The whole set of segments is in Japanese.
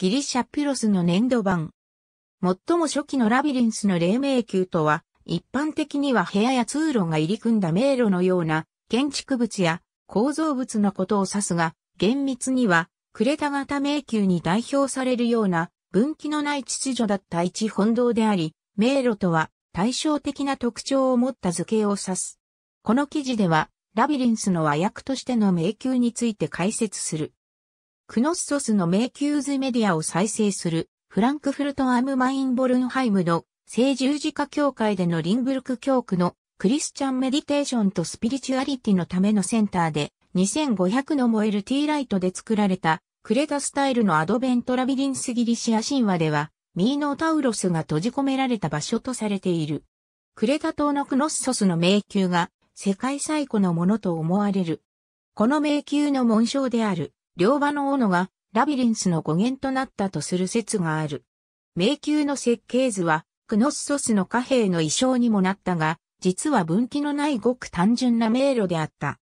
ギリシャピロスの粘土板。最も初期のラビリンスの黎明宮とは、一般的には部屋や通路が入り組んだ迷路のような建築物や構造物のことを指すが、厳密にはクレタ型迷宮に代表されるような分岐のない秩序だった一本堂であり、迷路とは対照的な特徴を持った図形を指す。この記事では、ラビリンスの和訳としての迷宮について解説する。クノッソスの迷宮図メディアを再生する、フランクフルト・アム・マイン・ボルンハイムの聖十字架協会でのリンブルク教区のクリスチャンメディテーションとスピリチュアリティのためのセンターで2500の燃えるティーライトで作られたクレタスタイルのアドベントラビリンスギリシア神話ではミーノータウロスが閉じ込められた場所とされている。クレタ島のクノッソスの迷宮が世界最古のものと思われる。この迷宮の紋章である両刃の斧がラビリンスの語源となったとする説がある。迷宮の設計図は、クノッソスの貨幣の意匠にもなったが、実は分岐のないごく単純な迷路であった。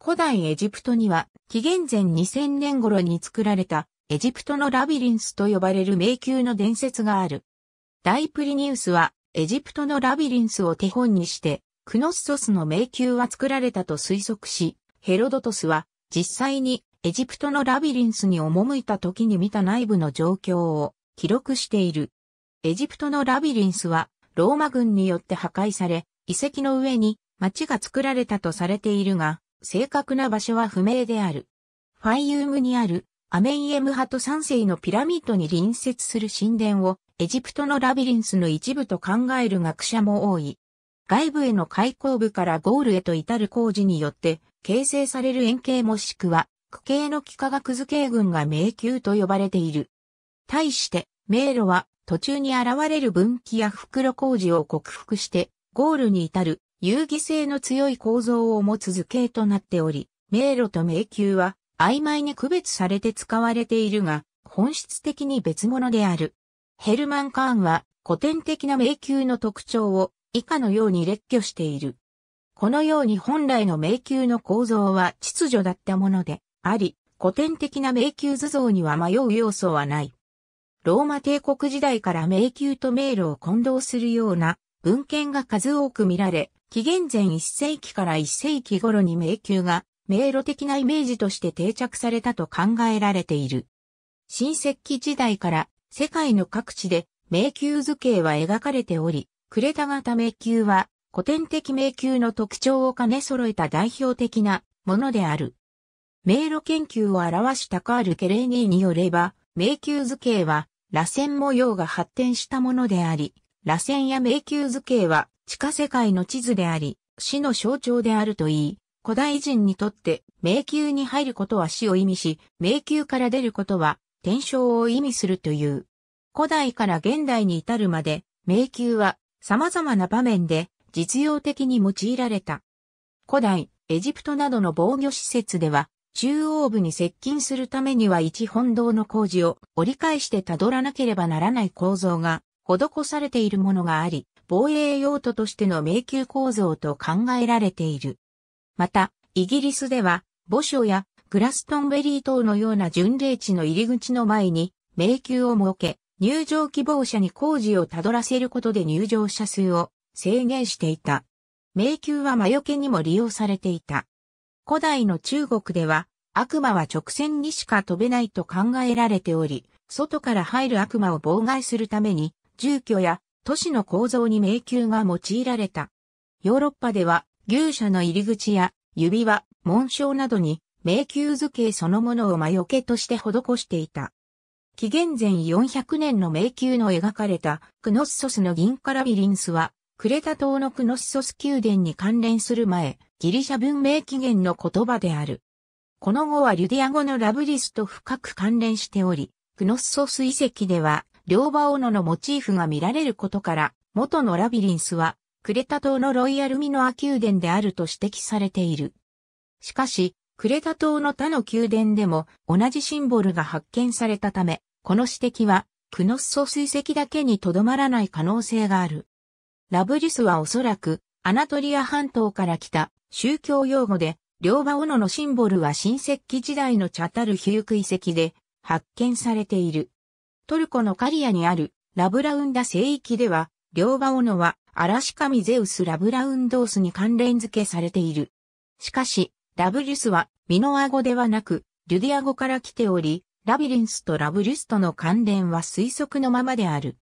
古代エジプトには、紀元前2000年頃に作られた、エジプトのラビリンスと呼ばれる迷宮の伝説がある。大プリニウスは、エジプトのラビリンスを手本にして、クノッソスの迷宮は作られたと推測し、ヘロドトスは、実際にエジプトのラビリンスに赴いた時に見た内部の状況を記録している。エジプトのラビリンスはローマ軍によって破壊され、遺跡の上に町が作られたとされているが、正確な場所は不明である。ファイユームにあるアメンエムハト3世のピラミッドに隣接する神殿をエジプトのラビリンスの一部と考える学者も多い。外部への開口部からゴールへと至る工事によって形成される円形もしくは核系の幾何学図形群が迷宮と呼ばれている。対して、迷路は途中に現れる分岐や袋工事を克服して、ゴールに至る遊戯性の強い構造を持つ図形となっており、迷路と迷宮は曖昧に区別されて使われているが、本質的に別物である。ヘルマン・カーンは古典的な迷宮の特徴を以下のように列挙している。このように本来の迷宮の構造は秩序だったもので、あり、古典的な迷宮図像には迷う要素はない。ローマ帝国時代から迷宮と迷路を混同するような文献が数多く見られ、紀元前1世紀から1世紀頃に迷宮が迷路的なイメージとして定着されたと考えられている。新石器時代から世界の各地で迷宮図形は描かれており、クレタ型迷宮は古典的迷宮の特徴を兼ね揃えた代表的なものである。迷路研究を表したカール・ケレーニーによれば、迷宮図形は、螺旋模様が発展したものであり、螺旋や迷宮図形は地下世界の地図であり、死の象徴であるといい、古代人にとって迷宮に入ることは死を意味し、迷宮から出ることは転生を意味するという。古代から現代に至るまで、迷宮は様々な場面で実用的に用いられた。古代、エジプトなどの防御施設では、中央部に接近するためには一本堂の工事を折り返してたどらなければならない構造が施されているものがあり、防衛用途としての迷宮構造と考えられている。また、イギリスでは、墓所やグラストンベリー等のような巡礼地の入り口の前に迷宮を設け、入場希望者に工事をたどらせることで入場者数を制限していた。迷宮は魔除けにも利用されていた。古代の中国では、悪魔は直線にしか飛べないと考えられており、外から入る悪魔を妨害するために、住居や都市の構造に迷宮が用いられた。ヨーロッパでは、牛舎の入り口や指輪、紋章などに迷宮図形そのものを魔除けとして施していた。紀元前400年の迷宮の描かれたクノッソスの銀カラビリンスは、クレタ島のクノッソス宮殿に関連する前、ギリシャ文明起源の言葉である。この語はユディア語のラブリスと深く関連しており、クノッソス遺跡では、両馬斧のモチーフが見られることから、元のラビリンスは、クレタ島のロイヤルミノア宮殿であると指摘されている。しかし、クレタ島の他の宮殿でも同じシンボルが発見されたため、この指摘は、クノッソス遺跡だけにとどまらない可能性がある。ラブリスはおそらく、アナトリア半島から来た宗教用語で、両馬斧のシンボルは新石器時代のチャタルヒューク遺跡で発見されている。トルコのカリアにあるラブラウンダ聖域では、両馬斧は嵐神ゼウスラブラウンドースに関連付けされている。しかし、ラブリュスはミノア語ではなく、リュディア語から来ており、ラビリンスとラブリュスとの関連は推測のままである。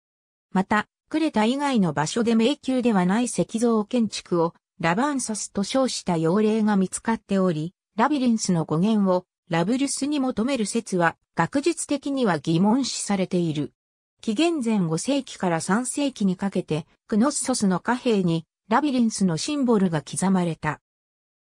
また、クレタ以外の場所で迷宮ではない石像建築をラバンサスと称した妖霊が見つかっており、ラビリンスの語源をラブルスに求める説は学術的には疑問視されている。紀元前5世紀から3世紀にかけて、クノッソスの貨幣にラビリンスのシンボルが刻まれた。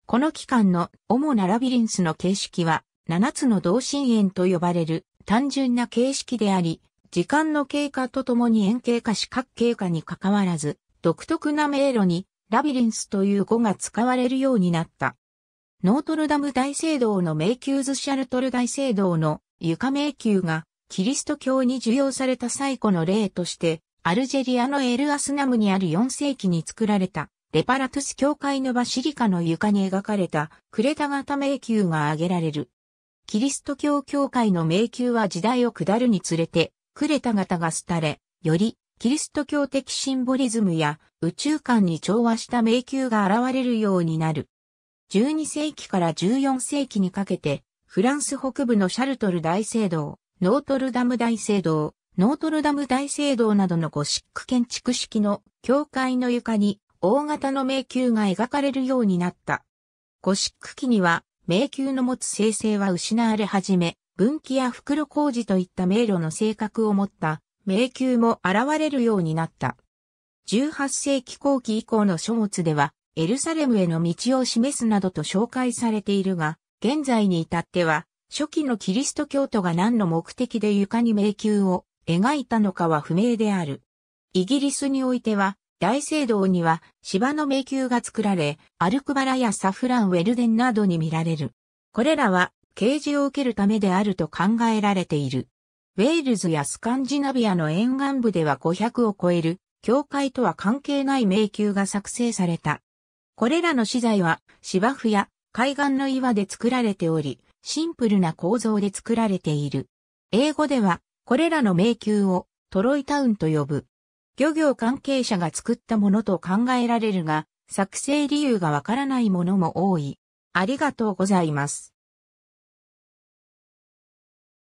この期間の主なラビリンスの形式は、7つの同心円と呼ばれる単純な形式であり、時間の経過とともに円形化し角形化にかかわらず、独特な迷路にラビリンスという語が使われるようになった。ノートルダム大聖堂の迷宮ズシャルトル大聖堂の床迷宮がキリスト教に受容された最古の例として、アルジェリアのエルアスナムにある4世紀に作られたレパラトゥス教会のバシリカの床に描かれたクレタ型迷宮が挙げられる。キリスト教教会の迷宮は時代を下るにつれて、クレタ型が廃れ、よりキリスト教的シンボリズムや宇宙観に調和した迷宮が現れるようになる。12世紀から14世紀にかけて、フランス北部のシャルトル大聖堂、ノートルダム大聖堂、ノートルダム大聖堂などのゴシック建築式の教会の床に大型の迷宮が描かれるようになった。ゴシック期には迷宮の持つ生成は失われ始め、分岐や袋工事といった迷路の性格を持った迷宮も現れるようになった。18世紀後期以降の書物では、エルサレムへの道を示すなどと紹介されているが、現在に至っては、初期のキリスト教徒が何の目的で床に迷宮を描いたのかは不明である。イギリスにおいては、大聖堂には芝の迷宮が作られ、アルクバラやサフランウェルデンなどに見られる。これらは、啓示を受けるためであると考えられている。ウェールズやスカンジナビアの沿岸部では500を超える、教会とは関係ない迷宮が作成された。これらの資材は芝生や海岸の岩で作られており、シンプルな構造で作られている。英語では、これらの迷宮をトロイタウンと呼ぶ。漁業関係者が作ったものと考えられるが、作成理由がわからないものも多い。ありがとうございます。